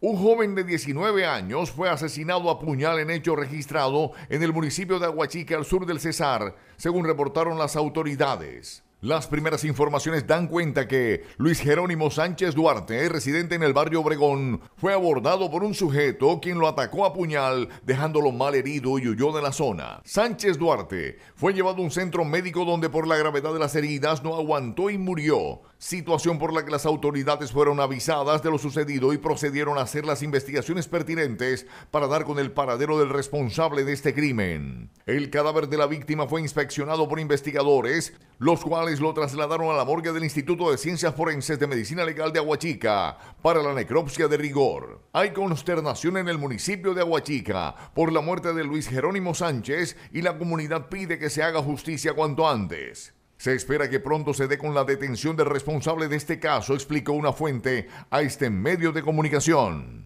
Un joven de 19 años fue asesinado a puñal en hecho registrado en el municipio de Aguachique, al sur del Cesar, según reportaron las autoridades. Las primeras informaciones dan cuenta que Luis Jerónimo Sánchez Duarte, residente en el barrio Obregón, fue abordado por un sujeto quien lo atacó a puñal, dejándolo mal herido y huyó de la zona. Sánchez Duarte fue llevado a un centro médico donde por la gravedad de las heridas no aguantó y murió, situación por la que las autoridades fueron avisadas de lo sucedido y procedieron a hacer las investigaciones pertinentes para dar con el paradero del responsable de este crimen. El cadáver de la víctima fue inspeccionado por investigadores, los cuales lo trasladaron a la morgue del Instituto de Ciencias Forenses de Medicina Legal de Aguachica para la necropsia de rigor. Hay consternación en el municipio de Aguachica por la muerte de Luis Jerónimo Sánchez y la comunidad pide que se haga justicia cuanto antes. Se espera que pronto se dé con la detención del responsable de este caso, explicó una fuente a este medio de comunicación.